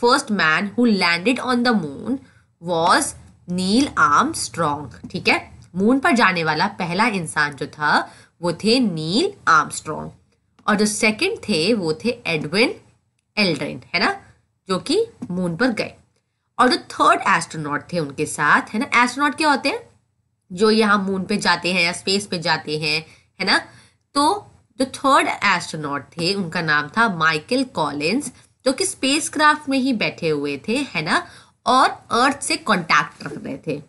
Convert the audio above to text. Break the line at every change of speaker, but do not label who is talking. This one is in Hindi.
first man who landed on the moon was Neil Armstrong ठीक है मून पर जाने वाला पहला इंसान जो था वो थे नील स्ट्रॉन्ग और जो सेकेंड थे वो थे एडविन एल्ड्रिन है ना जो कि मून पर गए और जो थर्ड एस्ट्रोनॉट थे उनके साथ है ना एस्ट्रोनॉट क्या होते हैं जो यहाँ मून पे जाते हैं या स्पेस पे जाते हैं है ना तो जो थर्ड एस्ट्रोनॉट थे उनका नाम था माइकल कॉलिंस जो कि स्पेसक्राफ्ट में ही बैठे हुए थे है ना और अर्थ से कांटेक्ट रख रहे थे